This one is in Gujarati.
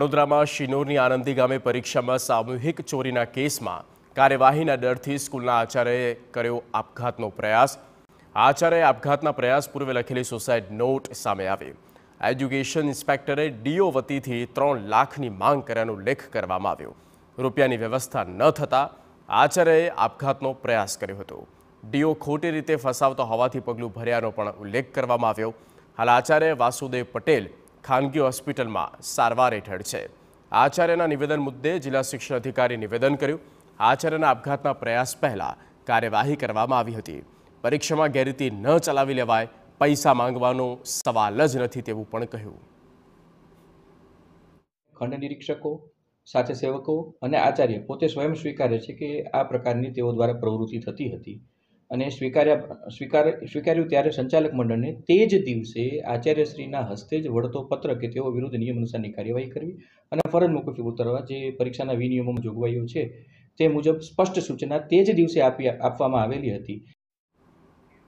વડોદરામાં શિનોરની આનંદી ગામે પરીક્ષામાં સામૂહિક ચોરીના કેસમાં કાર્યવાહીના ડરથી સ્કૂલના આચાર્યએ કર્યો આપઘાતનો પ્રયાસ આચાર્યએ આપઘાતના પ્રયાસ પૂર્વે લખેલી સુસાઇડ નોટ સામે આવી એજ્યુકેશન ઇન્સ્પેક્ટરે ડીઓ વતીથી ત્રણ લાખની માંગ કર્યાનો ઉલ્લેખ કરવામાં આવ્યો રૂપિયાની વ્યવસ્થા ન થતાં આચાર્યએ આપઘાતનો પ્રયાસ કર્યો હતો ડીઓ ખોટી રીતે ફસાવતો હોવાથી પગલું ભર્યાનો પણ ઉલ્લેખ કરવામાં આવ્યો હાલ આચાર્ય વાસુદેવ પટેલ ખાનગી હોસ્પિટલમાં સારવાર હેઠળ છે આચાર્યના નિવેદન મુદ્દે જિલ્લા શિક્ષણ અધિકારી નિવેદન કર્યું આચાર્યના આપઘાતના પ્રયાસ પહેલાં કાર્યવાહી કરવામાં આવી હતી પરીક્ષામાં ગેરરીતિ ન ચલાવી લેવાય પૈસા માંગવાનો સવાલ જ નથી તેવું પણ કહ્યું ખંડ નિરીક્ષકો સાથે સેવકો અને આચાર્ય પોતે સ્વયં સ્વીકારે છે કે આ પ્રકારની તેઓ દ્વારા પ્રવૃત્તિ થતી હતી અને સ્વીકાર્યા સ્વીકાર સ્વીકાર્યું ત્યારે સંચાલક મંડળને તે જ દિવસે આચાર્યશ્રીના હસ્તે જ વળતો પત્ર કે તેઓ વિરુદ્ધ નિયમ અનુસારની કાર્યવાહી કરવી અને ફરજ મોકૂફી ઉતરવા જે પરીક્ષાના વિનિયમોમાં જોગવાઈઓ છે તે મુજબ સ્પષ્ટ સૂચના તે જ દિવસે આપી આપવામાં આવેલી હતી